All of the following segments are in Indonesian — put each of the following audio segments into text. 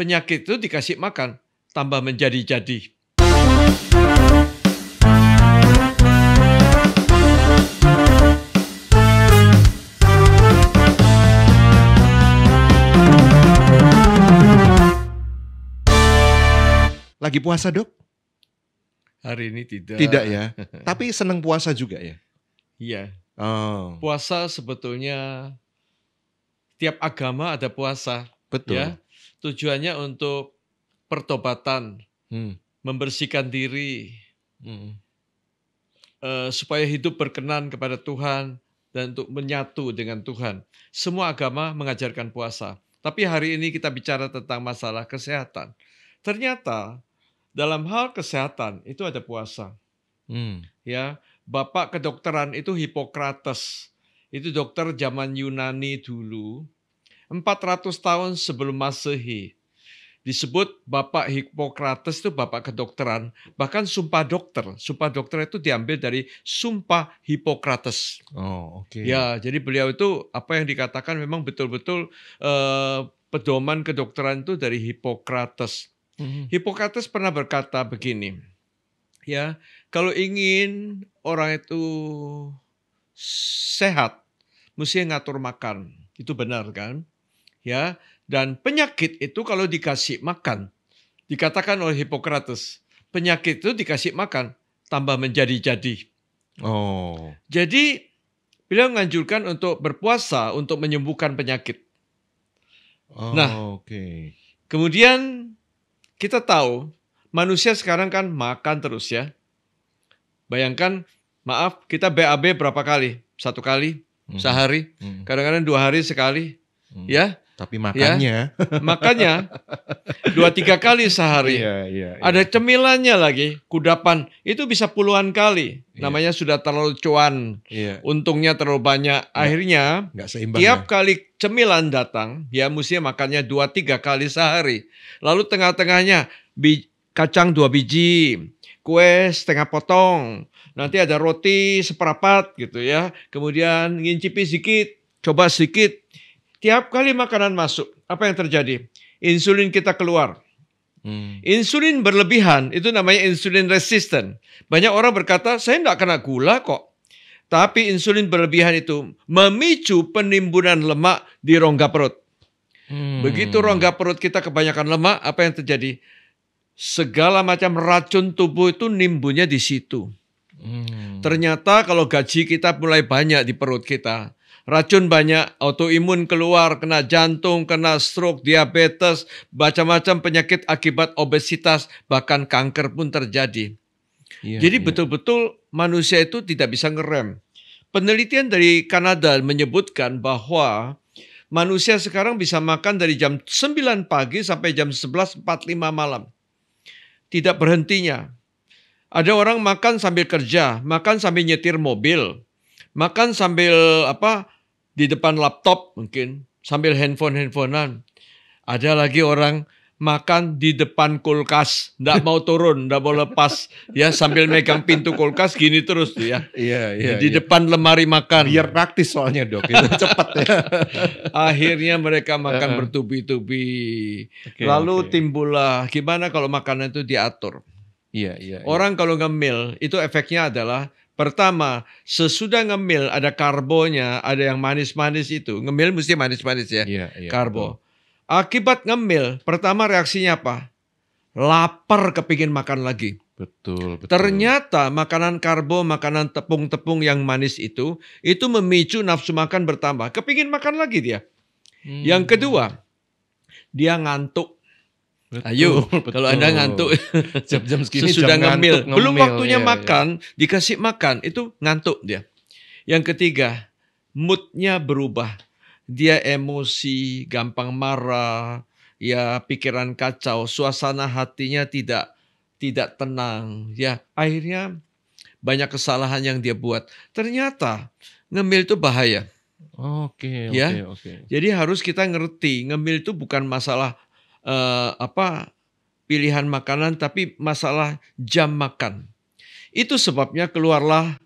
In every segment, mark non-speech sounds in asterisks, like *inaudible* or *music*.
penyakit itu dikasih makan, tambah menjadi-jadi. Lagi puasa dok? Hari ini tidak. Tidak ya. *laughs* Tapi senang puasa juga ya? Iya. Oh. Puasa sebetulnya tiap agama ada puasa. Betul. Ya. Tujuannya untuk pertobatan, hmm. membersihkan diri, hmm. uh, supaya hidup berkenan kepada Tuhan dan untuk menyatu dengan Tuhan. Semua agama mengajarkan puasa. Tapi hari ini kita bicara tentang masalah kesehatan. Ternyata dalam hal kesehatan itu ada puasa. Hmm. Ya, bapak kedokteran itu Hipokrates. Itu dokter zaman Yunani dulu 400 tahun sebelum Masehi. Disebut Bapak Hippocrates itu Bapak kedokteran, bahkan sumpah dokter. Sumpah dokter itu diambil dari sumpah Hippocrates. Oh, oke. Okay. Ya, jadi beliau itu apa yang dikatakan memang betul-betul eh, pedoman kedokteran itu dari Hippocrates. Mm-hmm. Hipokrates pernah berkata begini, ya kalau ingin orang itu sehat, mesti ngatur makan. Itu benar kan? ya dan penyakit itu kalau dikasih makan dikatakan oleh Hipokrates penyakit itu dikasih makan tambah menjadi-jadi. Oh. Jadi beliau menganjurkan untuk berpuasa untuk menyembuhkan penyakit. Oh, nah, oke. Okay. Kemudian kita tahu manusia sekarang kan makan terus ya. Bayangkan, maaf kita BAB berapa kali? Satu kali hmm. sehari, hmm. kadang-kadang dua hari sekali, hmm. ya. Tapi ya, makannya. Ya, *laughs* makanya dua tiga kali sehari. iya, iya, iya. Ada cemilannya lagi, kudapan. Itu bisa puluhan kali. iya. Namanya sudah terlalu cuan. iya. Untungnya terlalu banyak. Akhirnya nggak, seimbang tiap ya. kali cemilan datang, ya mesti makannya dua tiga kali sehari. Lalu tengah-tengahnya kacang dua biji, kue setengah potong, nanti ada roti seperapat gitu ya. Kemudian ngincipi sedikit, coba sedikit, Tiap kali makanan masuk, apa yang terjadi? Insulin kita keluar. Hmm. Insulin berlebihan itu namanya insulin resisten. Banyak orang berkata, saya tidak kena gula kok. Tapi insulin berlebihan itu memicu penimbunan lemak di rongga perut. Hmm. Begitu rongga perut kita kebanyakan lemak, apa yang terjadi? Segala macam racun tubuh itu nimbunnya di situ. Hmm. Ternyata kalau gaji kita mulai banyak di perut kita, Racun banyak, autoimun keluar, kena jantung, kena stroke, diabetes, macam-macam penyakit akibat obesitas, bahkan kanker pun terjadi. Iya, Jadi iya. betul-betul manusia itu tidak bisa ngerem. Penelitian dari Kanada menyebutkan bahwa manusia sekarang bisa makan dari jam 9 pagi sampai jam 11.45 malam. Tidak berhentinya. Ada orang makan sambil kerja, makan sambil nyetir mobil, makan sambil apa di depan laptop mungkin sambil handphone handphonean ada lagi orang makan di depan kulkas nggak mau turun nggak mau lepas ya sambil megang pintu kulkas gini terus tuh ya iya iya di iya. depan lemari makan biar praktis soalnya dok itu *laughs* cepat ya akhirnya mereka makan bertubi-tubi okay, lalu okay. timbullah gimana kalau makanan itu diatur Iya, iya. iya. Orang iya. kalau ngemil itu efeknya adalah Pertama, sesudah ngemil ada karbonya, ada yang manis-manis itu. Ngemil mesti manis-manis ya, yeah, yeah, karbo. Betul. Akibat ngemil, pertama reaksinya apa? Lapar kepingin makan lagi. Betul, betul. Ternyata makanan karbo, makanan tepung-tepung yang manis itu, itu memicu nafsu makan bertambah. Kepingin makan lagi dia. Hmm. Yang kedua, dia ngantuk. Ayo, *laughs* kalau Anda ngantuk *laughs* jam-jam segini sudah ngemil, ngemil, belum waktunya iya, iya. makan, iya. dikasih makan itu ngantuk dia. Yang ketiga, moodnya berubah. Dia emosi, gampang marah, ya pikiran kacau, suasana hatinya tidak tidak tenang, ya. Akhirnya banyak kesalahan yang dia buat. Ternyata ngemil itu bahaya. Oke, okay, ya. Oke, okay, okay. Jadi harus kita ngerti, ngemil itu bukan masalah uh, apa pilihan makanan tapi masalah jam makan. Itu sebabnya keluarlah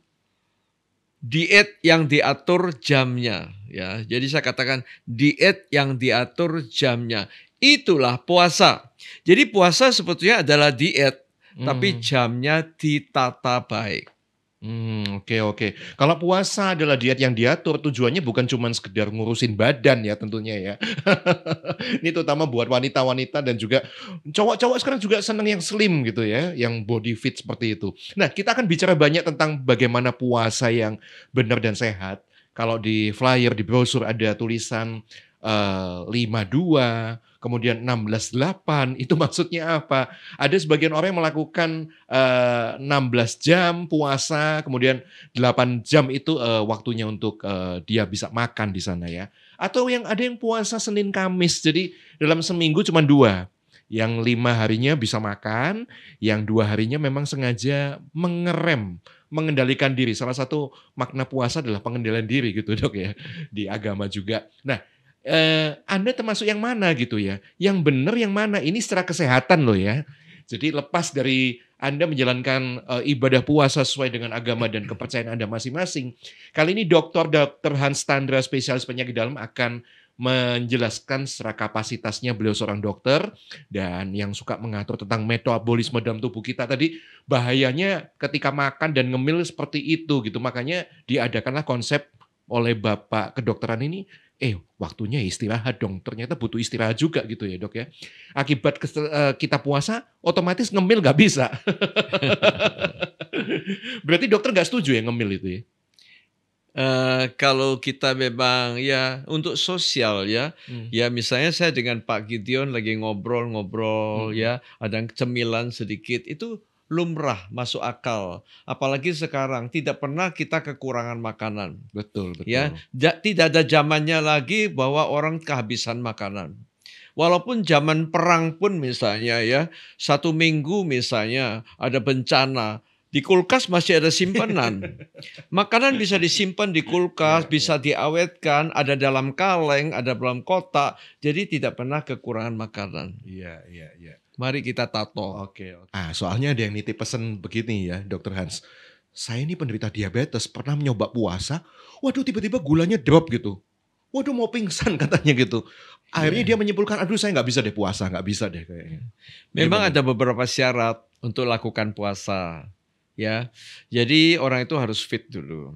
diet yang diatur jamnya ya. Jadi saya katakan diet yang diatur jamnya. Itulah puasa. Jadi puasa sebetulnya adalah diet hmm. tapi jamnya ditata baik. Hmm, oke okay, oke. Okay. Kalau puasa adalah diet yang diatur, tujuannya bukan cuma sekedar ngurusin badan ya tentunya ya. *laughs* Ini terutama buat wanita-wanita dan juga cowok-cowok sekarang juga seneng yang slim gitu ya, yang body fit seperti itu. Nah, kita akan bicara banyak tentang bagaimana puasa yang benar dan sehat. Kalau di flyer di brosur ada tulisan uh, eh, 52 kemudian 16.8 *laughs* itu maksudnya apa? Ada sebagian orang yang melakukan uh, eh, 16 jam puasa, kemudian 8 jam itu uh, waktunya untuk uh, dia bisa makan di sana ya. Atau yang ada yang puasa Senin Kamis, jadi dalam seminggu cuma dua. Yang lima harinya bisa makan, yang dua harinya memang sengaja mengerem mengendalikan diri. Salah satu makna puasa adalah pengendalian diri gitu dok ya di agama juga. Nah eh, Anda termasuk yang mana gitu ya. Yang benar yang mana, ini secara kesehatan loh ya. Jadi lepas dari Anda menjalankan uh, ibadah puasa sesuai dengan agama dan kepercayaan Anda masing-masing. Kali ini dokter dokter Hans Tandra spesialis penyakit dalam akan menjelaskan secara kapasitasnya beliau seorang dokter dan yang suka mengatur tentang metabolisme dalam tubuh kita tadi bahayanya ketika makan dan ngemil seperti itu gitu makanya diadakanlah konsep oleh Bapak kedokteran ini eh waktunya ya istirahat dong. Ternyata butuh istirahat juga gitu ya dok ya. Akibat eh, kita puasa, otomatis ngemil gak bisa. *laughs* Berarti dokter gak setuju ya ngemil itu ya? Uh, kalau kita memang ya untuk sosial ya, hmm. ya misalnya saya dengan Pak Gideon lagi ngobrol-ngobrol hmm. ya, ada cemilan sedikit itu lumrah masuk akal. Apalagi sekarang tidak pernah kita kekurangan makanan. Betul, ya, betul. Ya, tidak ada zamannya lagi bahwa orang kehabisan makanan. Walaupun zaman perang pun misalnya ya, satu minggu misalnya ada bencana, di kulkas masih ada simpanan. *laughs* Makanan bisa disimpan di kulkas, ya, ya. bisa diawetkan, ada dalam kaleng, ada dalam kotak, jadi tidak pernah kekurangan makanan. Iya, iya, iya. Mari kita tato. Oke. Okay, okay. Ah, soalnya ada yang nitip pesan begini ya, Dokter Hans. Saya ini penderita diabetes, pernah mencoba puasa. Waduh, tiba-tiba gulanya drop gitu. Waduh, mau pingsan *laughs* katanya gitu. Akhirnya yeah. dia menyimpulkan, aduh saya nggak bisa deh puasa, nggak bisa deh kayaknya. Memang Gimana? ada beberapa syarat untuk lakukan puasa, ya. Jadi orang itu harus fit dulu,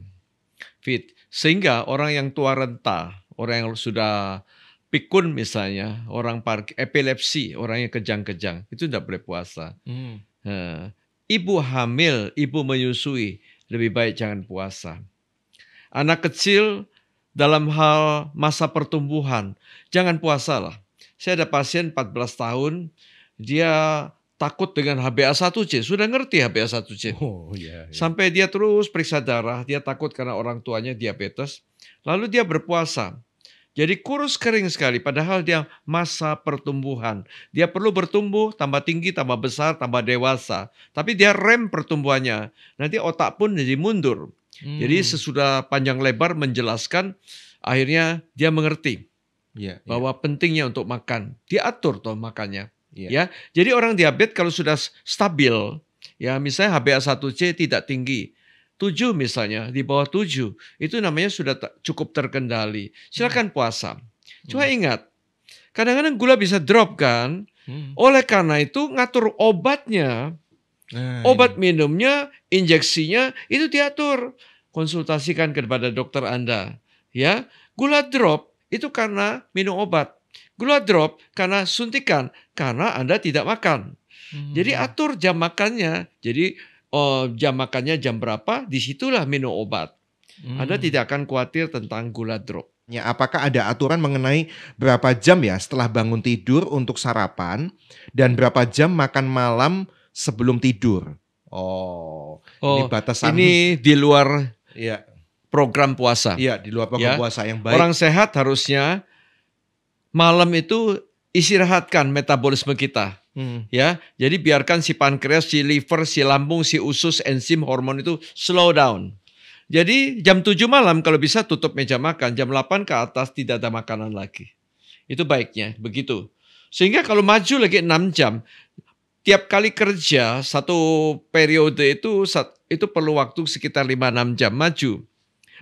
fit. Sehingga orang yang tua renta, orang yang sudah pikun misalnya, orang park epilepsi, orang yang kejang-kejang, itu tidak boleh puasa. Hmm. ibu hamil, ibu menyusui, lebih baik jangan puasa. Anak kecil dalam hal masa pertumbuhan, jangan puasalah. Saya ada pasien 14 tahun, dia takut dengan HbA1c. Sudah ngerti HbA1c. Oh, yeah, yeah. Sampai dia terus periksa darah, dia takut karena orang tuanya diabetes. Lalu dia berpuasa. Jadi kurus kering sekali padahal dia masa pertumbuhan. Dia perlu bertumbuh, tambah tinggi, tambah besar, tambah dewasa. Tapi dia rem pertumbuhannya. Nanti otak pun jadi mundur. Hmm. Jadi sesudah panjang lebar menjelaskan akhirnya dia mengerti ya, bahwa ya. pentingnya untuk makan. Dia atur tuh makannya. Ya. Ya. Jadi orang diabetes kalau sudah stabil ya misalnya HbA1c tidak tinggi, Tujuh misalnya, di bawah tujuh itu namanya sudah cukup terkendali. Silakan hmm. puasa. Cuma hmm. ingat, kadang-kadang gula bisa drop kan. Hmm. Oleh karena itu ngatur obatnya, nah, obat iya. minumnya, injeksinya itu diatur. Konsultasikan kepada dokter Anda, ya. Gula drop itu karena minum obat. Gula drop karena suntikan, karena Anda tidak makan. Jadi atur jam makannya. Jadi oh, jam makannya jam berapa, disitulah minum obat. Hmm. Anda tidak akan khawatir tentang gula drop. Ya, apakah ada aturan mengenai berapa jam ya setelah bangun tidur untuk sarapan dan berapa jam makan malam sebelum tidur? Oh, oh ini batasan ini di luar ya. program puasa. Iya, di luar program ya. puasa yang baik. Orang sehat harusnya malam itu istirahatkan metabolisme kita. Hmm. Ya, jadi biarkan si pankreas, si liver, si lambung, si usus, enzim, hormon itu slow down. Jadi jam 7 malam kalau bisa tutup meja makan, jam 8 ke atas tidak ada makanan lagi. Itu baiknya, begitu. Sehingga kalau maju lagi 6 jam, tiap kali kerja satu periode itu itu perlu waktu sekitar 5-6 jam maju.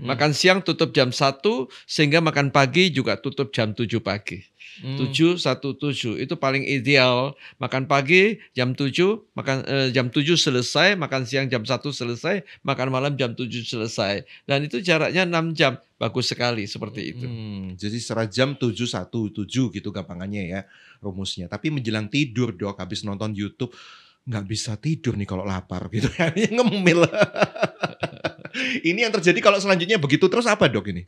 Hmm. Makan siang tutup jam 1 sehingga makan pagi juga tutup jam 7 pagi. Hmm. 7 1 7 itu paling ideal. Makan pagi jam 7, makan eh, jam 7 selesai, makan siang jam 1 selesai, makan malam jam 7 selesai. Dan itu jaraknya 6 jam. Bagus sekali seperti itu. Hmm, jadi secara jam 7 1 7 gitu gampangannya ya rumusnya. Tapi menjelang tidur, Dok, habis nonton YouTube nggak bisa tidur nih kalau lapar gitu kan *laughs* ngemil ini yang terjadi kalau selanjutnya begitu terus apa dok ini?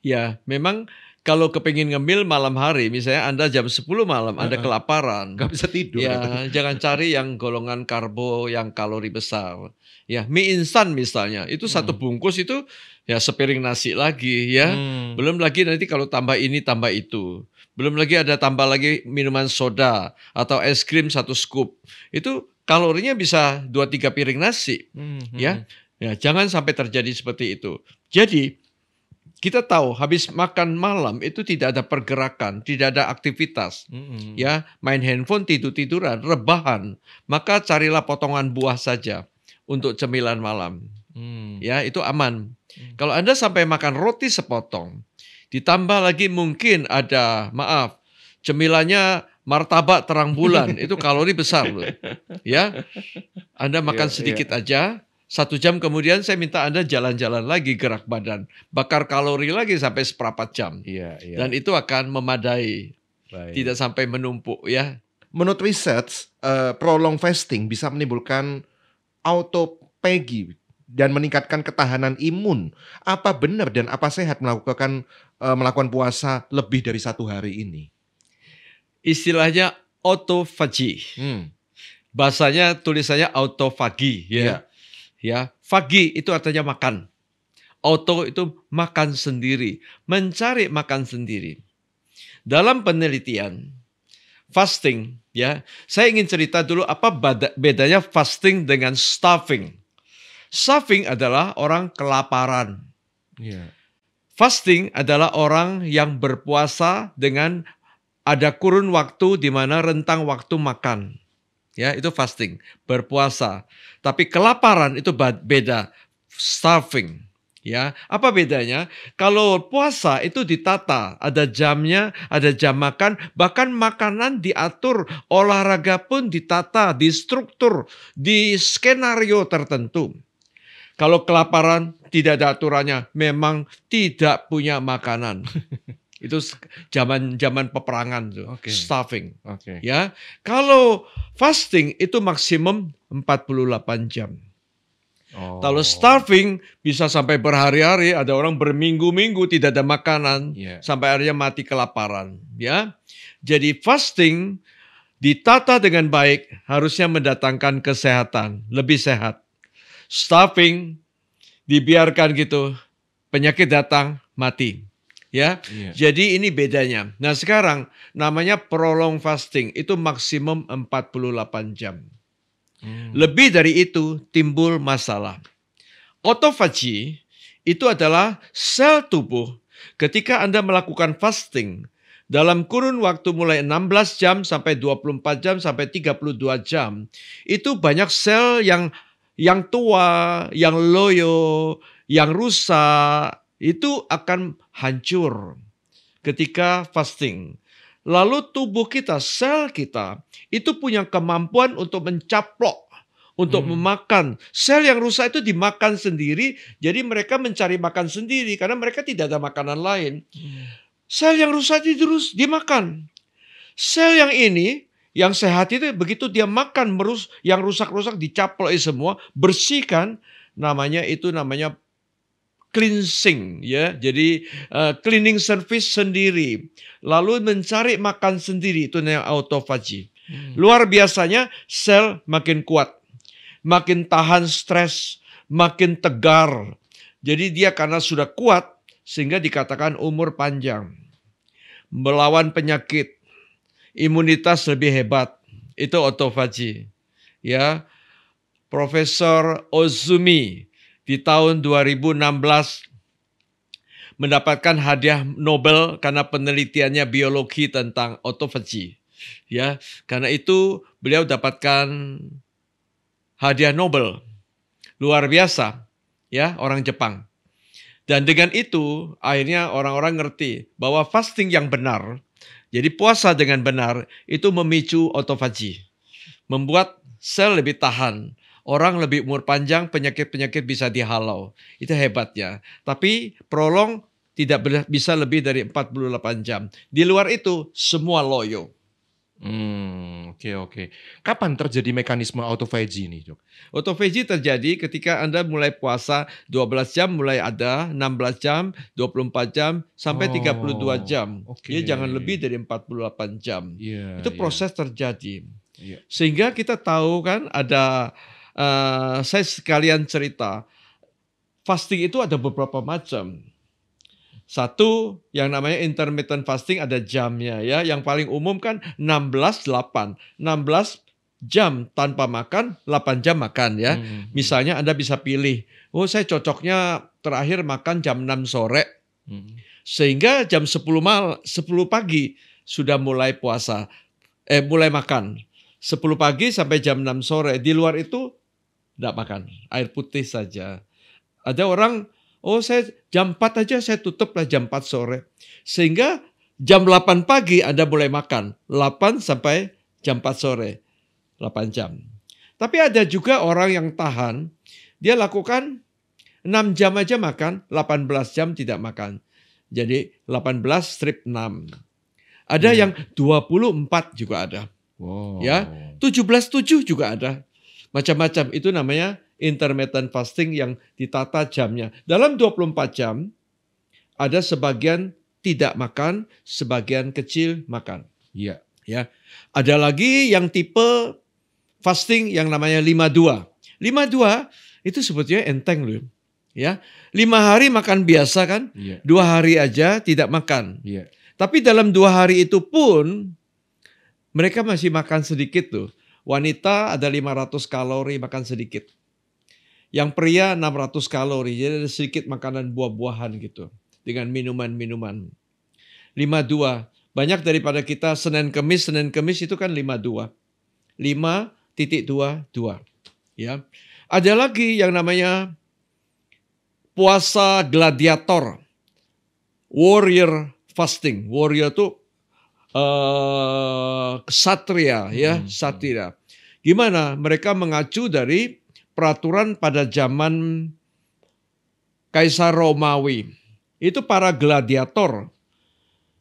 Ya, memang kalau kepingin ngemil malam hari, misalnya Anda jam 10 malam, Anda kelaparan. Gak bisa tidur. Ya, jangan cari yang golongan karbo yang kalori besar. Ya, mie instan misalnya, itu hmm. satu bungkus itu ya sepiring nasi lagi ya. Hmm. Belum lagi nanti kalau tambah ini tambah itu. Belum lagi ada tambah lagi minuman soda atau es krim satu scoop. Itu kalorinya bisa dua tiga piring nasi. Hmm. Ya. Hmm. Ya, jangan sampai terjadi seperti itu. Jadi, kita tahu habis makan malam itu tidak ada pergerakan, tidak ada aktivitas, mm-hmm. ya main handphone tidur tiduran, rebahan, maka carilah potongan buah saja untuk cemilan malam, mm. ya itu aman. Mm. Kalau anda sampai makan roti sepotong, ditambah lagi mungkin ada maaf cemilannya martabak terang bulan *laughs* itu kalori besar loh, ya anda makan yeah, iya. sedikit yeah. aja satu jam kemudian saya minta Anda jalan-jalan lagi gerak badan. Bakar kalori lagi sampai seperempat jam. Iya, iya. Dan itu akan memadai. Baik. Tidak sampai menumpuk ya. Menurut riset, uh, eh, prolong fasting bisa menimbulkan autophagy dan meningkatkan ketahanan imun. Apa benar dan apa sehat melakukan uh, melakukan puasa lebih dari satu hari ini? Istilahnya autophagy. Hmm. Bahasanya tulisannya autophagy ya. Yeah. Ya, fagi itu artinya makan. Auto itu makan sendiri, mencari makan sendiri. Dalam penelitian fasting, ya, saya ingin cerita dulu apa bedanya fasting dengan starving. Starving adalah orang kelaparan. ya. Fasting adalah orang yang berpuasa dengan ada kurun waktu di mana rentang waktu makan ya itu fasting, berpuasa. Tapi kelaparan itu beda, starving. Ya, apa bedanya? Kalau puasa itu ditata, ada jamnya, ada jam makan, bahkan makanan diatur, olahraga pun ditata, di struktur, di skenario tertentu. Kalau kelaparan tidak ada aturannya, memang tidak punya makanan. *laughs* Itu zaman zaman peperangan tuh, okay. starving. Okay. Ya. Kalau fasting itu maksimum 48 jam. Oh. Kalau starving bisa sampai berhari-hari, ada orang berminggu-minggu tidak ada makanan yeah. sampai akhirnya mati kelaparan, ya. Jadi fasting ditata dengan baik harusnya mendatangkan kesehatan, lebih sehat. Starving dibiarkan gitu, penyakit datang, mati ya. Iya. Jadi ini bedanya. Nah, sekarang namanya prolong fasting itu maksimum 48 jam. Hmm. Lebih dari itu timbul masalah. Otofagi itu adalah sel tubuh ketika Anda melakukan fasting dalam kurun waktu mulai 16 jam sampai 24 jam sampai 32 jam itu banyak sel yang yang tua, yang loyo, yang rusak, itu akan hancur ketika fasting. Lalu tubuh kita, sel kita itu punya kemampuan untuk mencaplok, untuk hmm. memakan. Sel yang rusak itu dimakan sendiri, jadi mereka mencari makan sendiri karena mereka tidak ada makanan lain. Hmm. Sel yang rusak itu terus dimakan. Sel yang ini yang sehat itu begitu dia makan merus yang rusak-rusak dicaplok semua, bersihkan namanya itu namanya cleansing ya. Jadi uh, cleaning service sendiri, lalu mencari makan sendiri itu namanya autophagy. Hmm. Luar biasanya sel makin kuat, makin tahan stres, makin tegar. Jadi dia karena sudah kuat sehingga dikatakan umur panjang. Melawan penyakit, imunitas lebih hebat. Itu autophagy. Ya. Profesor Ozumi di tahun 2016 mendapatkan hadiah Nobel karena penelitiannya biologi tentang autophagy. Ya, karena itu beliau dapatkan hadiah Nobel. Luar biasa, ya, orang Jepang. Dan dengan itu akhirnya orang-orang ngerti bahwa fasting yang benar, jadi puasa dengan benar itu memicu autophagy. Membuat sel lebih tahan orang lebih umur panjang, penyakit-penyakit bisa dihalau. Itu hebatnya. Tapi prolong tidak bisa lebih dari 48 jam. Di luar itu semua loyo. Hmm, oke okay, oke. Okay. Kapan terjadi mekanisme autophagy ini, Dok? Autophagy terjadi ketika Anda mulai puasa 12 jam mulai ada, 16 jam, 24 jam sampai oh, 32 jam. Okay. Ya jangan lebih dari 48 jam. Yeah, itu iya. proses yeah. terjadi. Yeah. Sehingga kita tahu kan ada Eh, saya sekalian cerita. Fasting itu ada beberapa macam. Satu yang namanya intermittent fasting ada jamnya ya. Yang paling umum kan 16 8. 16 jam tanpa makan, 8 jam makan ya. Hmm, hmm, hmm. Misalnya Anda bisa pilih, oh saya cocoknya terakhir makan jam 6 sore. Hmm, hmm. Sehingga jam 10 mal 10 pagi sudah mulai puasa. Eh mulai makan. 10 pagi sampai jam 6 sore. Di luar itu tidak makan, air putih saja. Ada orang, oh saya jam 4 aja saya tutup lah jam 4 sore. Sehingga jam 8 pagi Anda mulai makan. 8 sampai jam 4 sore. 8 jam. Tapi ada juga orang yang tahan, dia lakukan 6 jam aja makan, 18 jam tidak makan. Jadi 18 strip 6. Ada hmm. yang 24 juga ada. Wow. Ya, 17 7 juga ada macam-macam. Itu namanya intermittent fasting yang ditata jamnya. Dalam 24 jam ada sebagian tidak makan, sebagian kecil makan. Iya, ya. Ada lagi yang tipe fasting yang namanya 52. 52 itu sebetulnya enteng loh. Ya, lima hari makan biasa kan, Iya. dua hari aja tidak makan. Iya. Tapi dalam dua hari itu pun mereka masih makan sedikit tuh. Wanita ada 500 kalori makan sedikit. Yang pria 600 kalori, jadi ada sedikit makanan buah-buahan gitu. Dengan minuman-minuman. 52. Banyak daripada kita Senin Kemis, Senin Kemis itu kan 52. 5 titik dua. Ya. Ada lagi yang namanya puasa gladiator. Warrior fasting. Warrior itu uh, ya, hmm, hmm. satira. Gimana? Mereka mengacu dari peraturan pada zaman Kaisar Romawi. Itu para gladiator.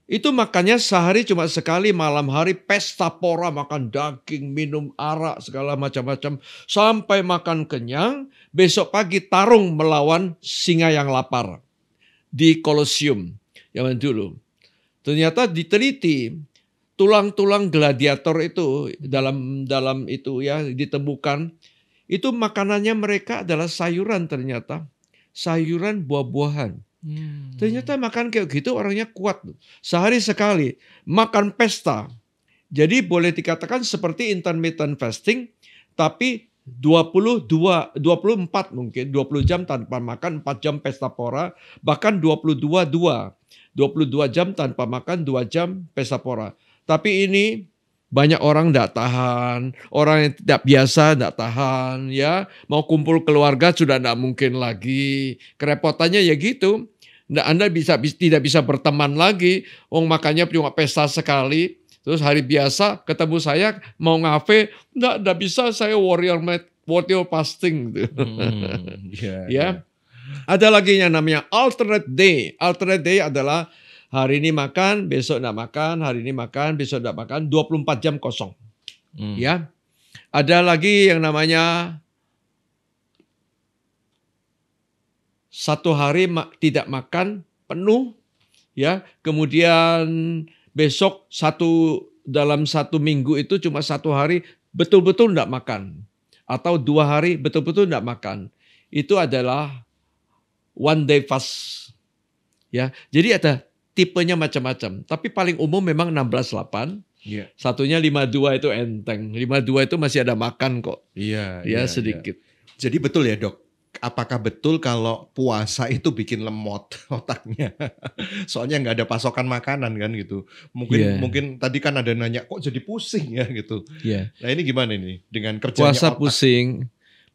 Itu makanya sehari cuma sekali malam hari pesta pora makan daging, minum arak segala macam-macam sampai makan kenyang, besok pagi tarung melawan singa yang lapar di Kolosium zaman dulu. Ternyata diteliti tulang-tulang gladiator itu dalam dalam itu ya ditemukan itu makanannya mereka adalah sayuran ternyata sayuran buah-buahan. Hmm. Ternyata makan kayak gitu orangnya kuat. Sehari sekali makan pesta. Jadi boleh dikatakan seperti intermittent fasting tapi 22 24 mungkin 20 jam tanpa makan, 4 jam pesta pora, bahkan 22 2. 22 jam tanpa makan, 2 jam pesta pora. Tapi ini banyak orang tidak tahan, orang yang tidak biasa tidak tahan, ya mau kumpul keluarga sudah tidak mungkin lagi. Kerepotannya ya gitu. Nah, anda bisa tidak bisa berteman lagi. Wong oh, makanya cuma pesta sekali. Terus hari biasa ketemu saya mau ngafe, tidak tidak bisa saya warrior warrior fasting Hmm, yeah, ya. Yeah. Ada lagi yang namanya alternate day. Alternate day adalah hari ini makan, besok tidak makan, hari ini makan, besok tidak makan, 24 jam kosong. Hmm. Ya. Ada lagi yang namanya satu hari ma tidak makan penuh ya, kemudian besok satu dalam satu minggu itu cuma satu hari betul-betul tidak makan atau dua hari betul-betul tidak makan. Itu adalah one day fast. Ya, jadi ada tipenya macam-macam. Tapi paling umum memang 8. Yeah. Satunya 52 itu enteng. 52 itu masih ada makan kok. Iya. Yeah, ya iya, sedikit. Yeah. Jadi betul ya, Dok. Apakah betul kalau puasa itu bikin lemot *laughs* otaknya? Soalnya nggak ada pasokan makanan kan gitu. Mungkin yeah. mungkin tadi kan ada nanya kok jadi pusing *laughs* ya gitu. Yeah. Nah ini gimana ini dengan kerjanya Puasa otak? pusing,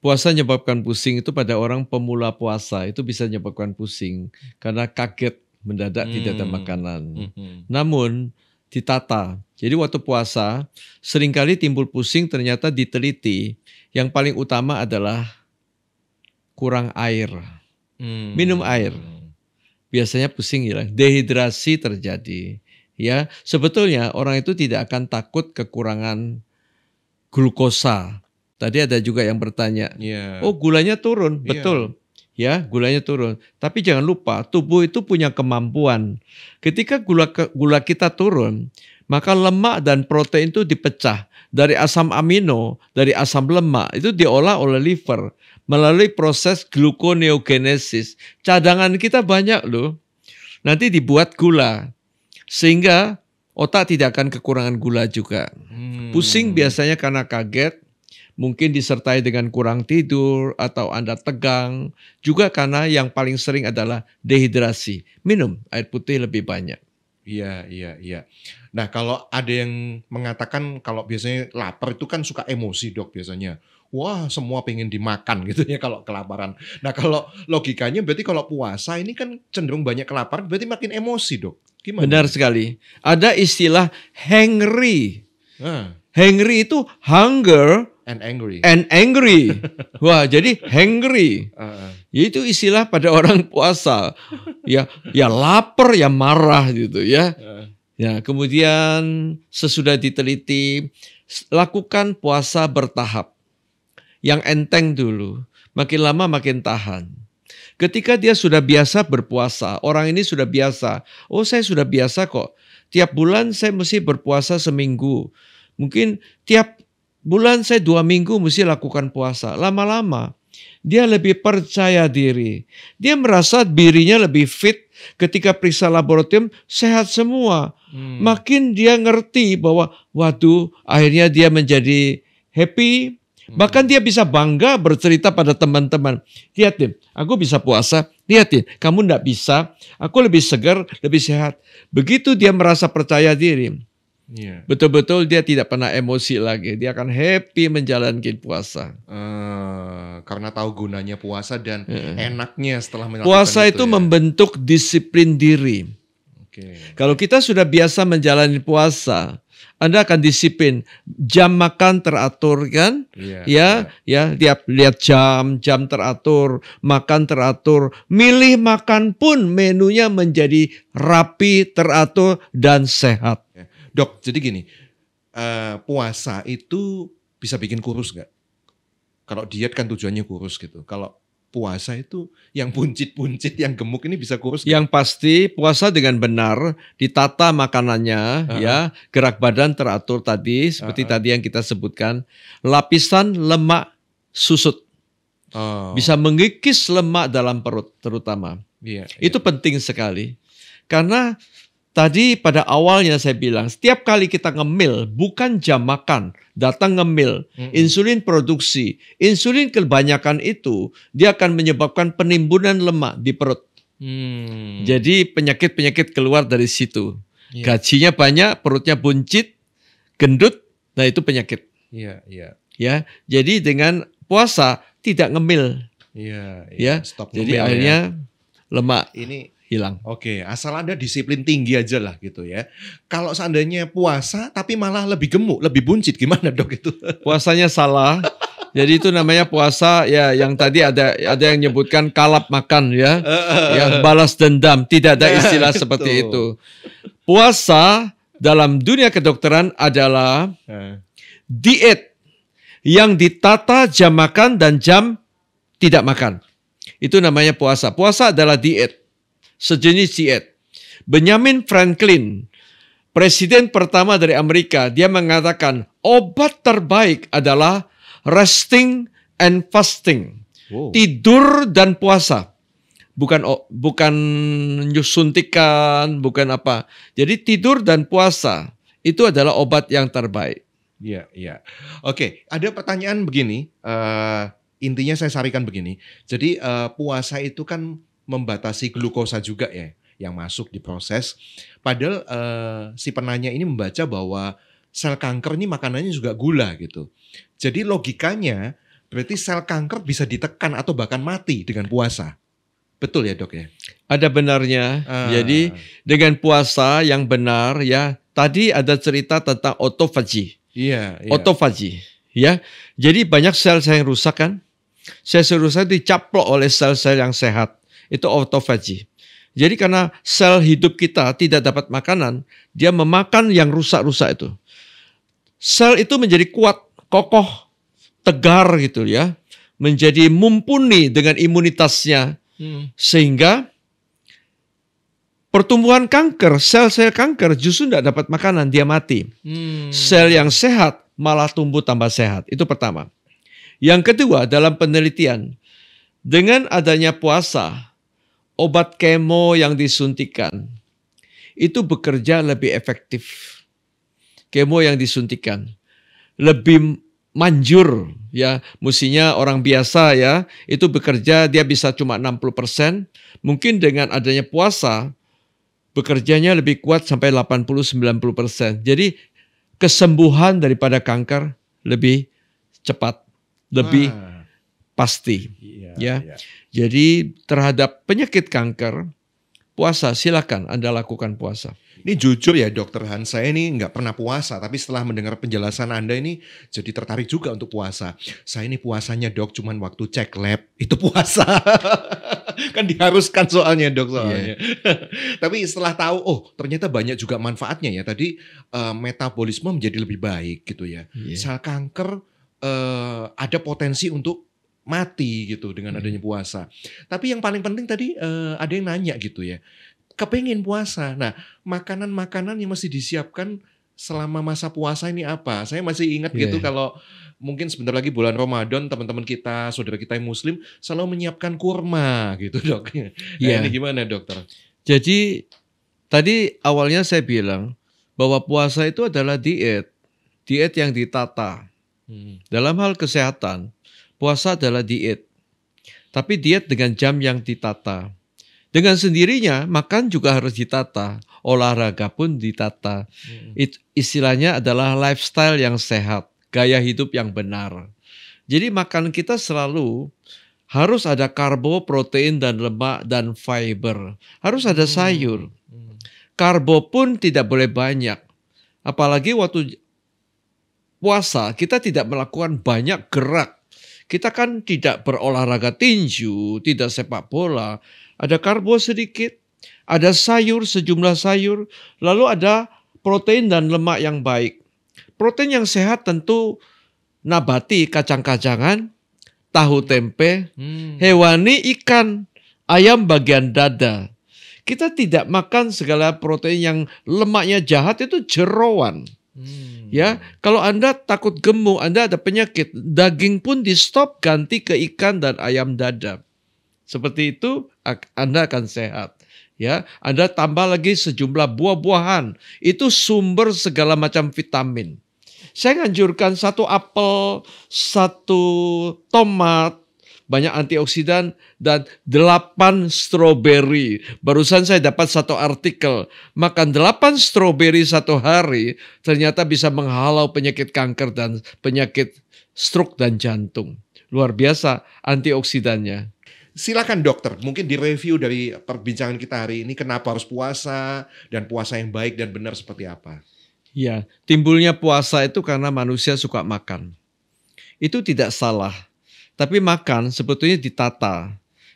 Puasa menyebabkan pusing itu pada orang pemula puasa itu bisa menyebabkan pusing karena kaget mendadak hmm. tidak ada hmm. makanan. Hmm. Namun ditata. Jadi waktu puasa seringkali timbul pusing ternyata diteliti yang paling utama adalah kurang air. Hmm. Minum air. Biasanya pusing ya dehidrasi terjadi. Ya, sebetulnya orang itu tidak akan takut kekurangan glukosa Tadi ada juga yang bertanya, yeah. oh gulanya turun, yeah. betul. Ya, gulanya turun. Tapi jangan lupa, tubuh itu punya kemampuan. Ketika gula gula kita turun, maka lemak dan protein itu dipecah dari asam amino, dari asam lemak itu diolah oleh liver melalui proses gluconeogenesis. Cadangan kita banyak loh. Nanti dibuat gula. Sehingga otak tidak akan kekurangan gula juga. Hmm. Pusing biasanya karena kaget, mungkin disertai dengan kurang tidur atau Anda tegang, juga karena yang paling sering adalah dehidrasi. Minum air putih lebih banyak. Iya, iya, iya. Nah, kalau ada yang mengatakan kalau biasanya lapar itu kan suka emosi, Dok, biasanya. Wah, semua pengen dimakan gitu ya kalau kelaparan. Nah, kalau logikanya berarti kalau puasa ini kan cenderung banyak kelaparan, berarti makin emosi, Dok. Gimana? Benar sekali. Ada istilah hangry. Nah. Hangry itu hunger And angry. And angry. Wah, jadi hangry. Uh, uh-uh. uh. Itu istilah pada orang puasa. ya, ya lapar, ya marah gitu ya. Uh. Ya, kemudian sesudah diteliti, lakukan puasa bertahap. Yang enteng dulu, makin lama makin tahan. Ketika dia sudah biasa berpuasa, orang ini sudah biasa. Oh, saya sudah biasa kok. Tiap bulan saya mesti berpuasa seminggu. Mungkin tiap bulan saya dua minggu mesti lakukan puasa. Lama-lama dia lebih percaya diri. Dia merasa dirinya lebih fit ketika periksa laboratorium sehat semua. Hmm. Makin dia ngerti bahwa waduh akhirnya dia menjadi happy. Hmm. Bahkan dia bisa bangga bercerita pada teman-teman. Lihat aku bisa puasa. Lihat kamu ndak bisa. Aku lebih segar, lebih sehat. Begitu dia merasa percaya diri betul iya. Betul-betul dia tidak pernah emosi lagi. Dia akan happy menjalankan puasa. Uh, karena tahu gunanya puasa dan uh. enaknya setelah melakukan puasa itu, itu ya. membentuk disiplin diri. Okay. Kalau kita sudah biasa menjalani puasa, Anda akan disiplin. Jam makan teratur kan? Yeah, ya, yeah. ya tiap lihat jam, jam teratur, makan teratur, milih makan pun menunya menjadi rapi, teratur dan sehat. Yeah. Dok, jadi gini, uh, puasa itu bisa bikin kurus nggak? Kalau diet kan tujuannya kurus gitu. Kalau puasa itu yang buncit-buncit, yang gemuk ini bisa kurus. Yang pasti puasa dengan benar, ditata makanannya, uh -huh. ya, gerak badan teratur tadi, seperti uh -huh. tadi yang kita sebutkan, lapisan lemak susut oh. bisa mengikis lemak dalam perut terutama. Yeah, itu iya. penting sekali karena Tadi pada awalnya saya bilang, setiap kali kita ngemil, bukan jam makan, datang ngemil, mm-hmm. insulin produksi. Insulin kebanyakan itu, dia akan menyebabkan penimbunan lemak di perut. Hmm. Jadi penyakit-penyakit keluar dari situ. Yeah. Gajinya banyak, perutnya buncit, gendut, nah itu penyakit. yeah, Yeah. Ya, jadi dengan puasa tidak ngemil. yeah, yeah. ya. Stop jadi ngemil, ya. akhirnya ya. lemak. Ini hilang. Oke, asal ada disiplin tinggi aja lah gitu ya. Kalau seandainya puasa tapi malah lebih gemuk, lebih buncit gimana dok itu? *laughs* Puasanya salah. Jadi itu namanya puasa ya yang tadi ada ada yang nyebutkan kalap makan ya. yang balas dendam, tidak ada nah, istilah seperti itu. Puasa dalam dunia kedokteran adalah diet yang ditata jam makan dan jam tidak makan. Itu namanya puasa. Puasa adalah diet sejenis diet. Benjamin Franklin, presiden pertama dari Amerika, dia mengatakan obat terbaik adalah resting and fasting. Wow. Tidur dan puasa. Bukan bukan suntikan, bukan apa. Jadi tidur dan puasa itu adalah obat yang terbaik. Iya, iya. Oke, okay. ada pertanyaan begini, uh, intinya saya sarikan begini. Jadi uh, puasa itu kan membatasi glukosa juga ya yang masuk di proses. Padahal eh, si penanya ini membaca bahwa sel kanker ini makanannya juga gula gitu. Jadi logikanya berarti sel kanker bisa ditekan atau bahkan mati dengan puasa. Betul ya dok ya? Ada benarnya. Uh. Jadi dengan puasa yang benar ya. Tadi ada cerita tentang otofagi. Iya. iya. Otofagi ya. Jadi banyak sel-sel yang rusak kan. Sel-sel rusak dicaplok oleh sel-sel yang sehat itu autophagy. Jadi karena sel hidup kita tidak dapat makanan, dia memakan yang rusak-rusak itu. Sel itu menjadi kuat, kokoh, tegar gitu ya. Menjadi mumpuni dengan imunitasnya. Hmm. Sehingga pertumbuhan kanker, sel-sel kanker justru tidak dapat makanan, dia mati. Hmm. Sel yang sehat malah tumbuh tambah sehat. Itu pertama. Yang kedua, dalam penelitian, dengan adanya puasa, obat kemo yang disuntikan itu bekerja lebih efektif. Kemo yang disuntikan lebih manjur ya. Mestinya orang biasa ya, itu bekerja dia bisa cuma 60%, mungkin dengan adanya puasa bekerjanya lebih kuat sampai 80-90%. Jadi kesembuhan daripada kanker lebih cepat, lebih ah. pasti. Iya ya. ya. Jadi terhadap penyakit kanker puasa silakan Anda lakukan puasa. Ini jujur ya dokter Hans saya ini nggak pernah puasa, tapi setelah mendengar penjelasan Anda ini jadi tertarik juga untuk puasa. Saya ini puasanya dok, cuman waktu cek lab itu puasa. *laughs* kan diharuskan soalnya dok iya. soalnya. Yeah. *laughs* tapi setelah tahu, oh ternyata banyak juga manfaatnya ya. Tadi uh, metabolisme menjadi lebih baik gitu ya. Yeah. Sel kanker uh, ada potensi untuk mati gitu dengan hmm. adanya puasa. Tapi yang paling penting tadi uh, ada yang nanya gitu ya. Kepengen puasa. Nah, makanan-makanan yang masih disiapkan selama masa puasa ini apa? Saya masih ingat yeah. gitu iya. kalau mungkin sebentar lagi bulan Ramadan teman-teman kita, saudara kita yang muslim selalu menyiapkan kurma gitu, *laughs* Dok. Yeah. Nah, iya. ini gimana, Dokter? Jadi tadi awalnya saya bilang bahwa puasa itu adalah diet. Diet yang ditata. Hmm. Dalam hal kesehatan, Puasa adalah diet, tapi diet dengan jam yang ditata. Dengan sendirinya, makan juga harus ditata, olahraga pun ditata. Hmm. It, istilahnya adalah lifestyle yang sehat, gaya hidup yang benar. Jadi makan kita selalu harus ada karbo, protein, dan lemak, dan fiber. Harus ada hmm. sayur. Hmm. Karbo pun tidak boleh banyak. Apalagi waktu puasa, kita tidak melakukan banyak gerak. Kita kan tidak berolahraga tinju, tidak sepak bola. Ada karbo sedikit, ada sayur, sejumlah sayur, lalu ada protein dan lemak yang baik. Protein yang sehat tentu nabati, kacang-kacangan, tahu tempe, hmm. hewani ikan, ayam bagian dada. Kita tidak makan segala protein yang lemaknya jahat itu jerawan. Hmm. Ya, kalau Anda takut gemuk, Anda ada penyakit, daging pun di stop ganti ke ikan dan ayam dadap. Seperti itu Anda akan sehat. Ya, Anda tambah lagi sejumlah buah-buahan. Itu sumber segala macam vitamin. Saya anjurkan satu apel, satu tomat, banyak antioksidan, dan 8 stroberi. Barusan saya dapat satu artikel, makan 8 stroberi satu hari ternyata bisa menghalau penyakit kanker dan penyakit stroke dan jantung. Luar biasa antioksidannya. Silakan dokter, mungkin direview dari perbincangan kita hari ini kenapa harus puasa dan puasa yang baik dan benar seperti apa. Ya, timbulnya puasa itu karena manusia suka makan. Itu tidak salah. Tapi makan sebetulnya ditata.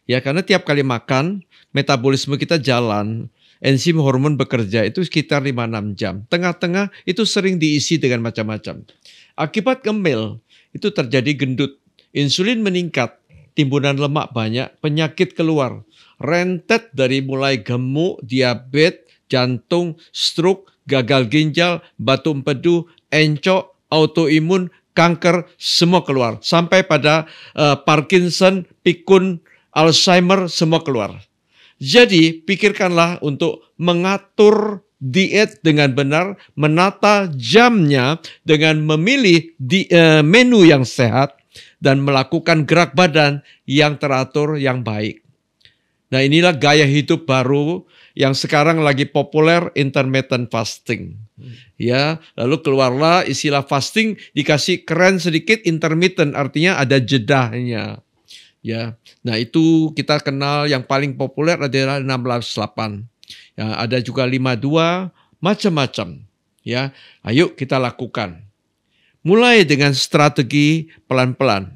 Ya, karena tiap kali makan, metabolisme kita jalan, enzim hormon bekerja itu sekitar 5-6 jam. Tengah-tengah itu sering diisi dengan macam-macam. Akibat ngemil, itu terjadi gendut. Insulin meningkat, timbunan lemak banyak, penyakit keluar. Rentet dari mulai gemuk, diabetes, jantung, stroke, gagal ginjal, batu empedu, encok, autoimun, kanker, semua keluar. Sampai pada uh, Parkinson, pikun, Alzheimer, semua keluar. Jadi pikirkanlah untuk mengatur diet dengan benar, menata jamnya dengan memilih di, uh, menu yang sehat, dan melakukan gerak badan yang teratur yang baik. Nah inilah gaya hidup baru yang sekarang lagi populer intermittent fasting. Ya, lalu keluarlah istilah fasting dikasih keren sedikit intermittent artinya ada jedahnya. Ya. Nah, itu kita kenal yang paling populer adalah 168. Ya, ada juga 52 macam-macam. Ya, ayo kita lakukan. Mulai dengan strategi pelan-pelan.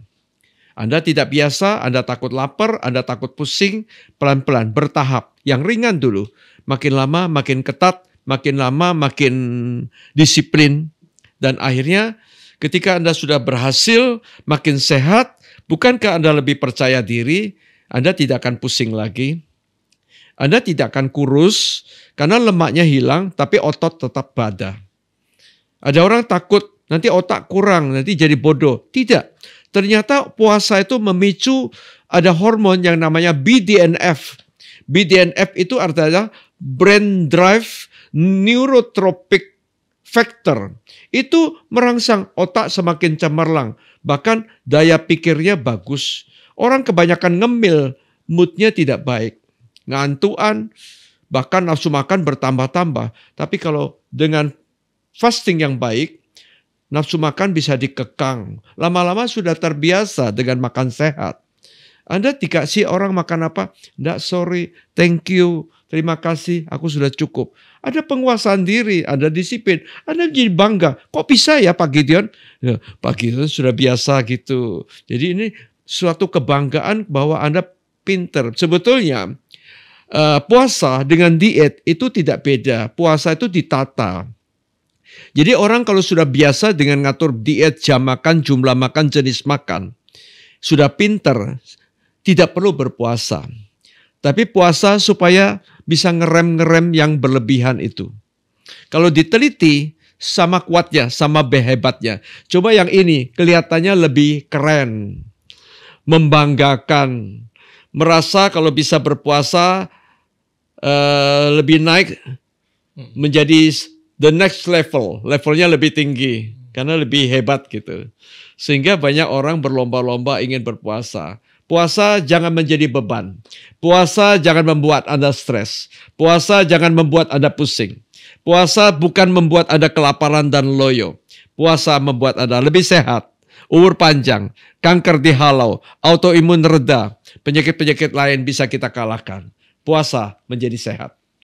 Anda tidak biasa, Anda takut lapar, Anda takut pusing, pelan-pelan, bertahap. Yang ringan dulu. Makin lama, makin ketat, makin lama makin disiplin dan akhirnya ketika Anda sudah berhasil makin sehat, bukankah Anda lebih percaya diri? Anda tidak akan pusing lagi. Anda tidak akan kurus karena lemaknya hilang tapi otot tetap pada. Ada orang takut nanti otak kurang, nanti jadi bodoh. Tidak. Ternyata puasa itu memicu ada hormon yang namanya BDNF. BDNF itu artinya brain drive neurotropic factor. Itu merangsang otak semakin cemerlang, bahkan daya pikirnya bagus. Orang kebanyakan ngemil, moodnya tidak baik. Ngantuan, bahkan nafsu makan bertambah-tambah. Tapi kalau dengan fasting yang baik, nafsu makan bisa dikekang. Lama-lama sudah terbiasa dengan makan sehat. Anda dikasih orang makan apa? Tidak, sorry, thank you, terima kasih, aku sudah cukup ada penguasaan diri, ada disiplin, Anda jadi bangga. Kok bisa ya Pak Gideon? Ya, Pak Gideon sudah biasa gitu. Jadi ini suatu kebanggaan bahwa Anda pinter. Sebetulnya uh, puasa dengan diet itu tidak beda. Puasa itu ditata. Jadi orang kalau sudah biasa dengan ngatur diet, jam makan, jumlah makan, jenis makan, sudah pinter, tidak perlu berpuasa. Tapi puasa supaya bisa ngerem-ngerem yang berlebihan itu. Kalau diteliti, sama kuatnya, sama behebatnya. Coba yang ini kelihatannya lebih keren, membanggakan, merasa kalau bisa berpuasa uh, lebih naik menjadi the next level, levelnya lebih tinggi karena lebih hebat gitu. Sehingga banyak orang berlomba-lomba ingin berpuasa. Puasa jangan menjadi beban. Puasa jangan membuat Anda stres. Puasa jangan membuat Anda pusing. Puasa bukan membuat Anda kelaparan dan loyo. Puasa membuat Anda lebih sehat, umur panjang, kanker dihalau, autoimun reda, penyakit-penyakit lain bisa kita kalahkan. Puasa menjadi sehat.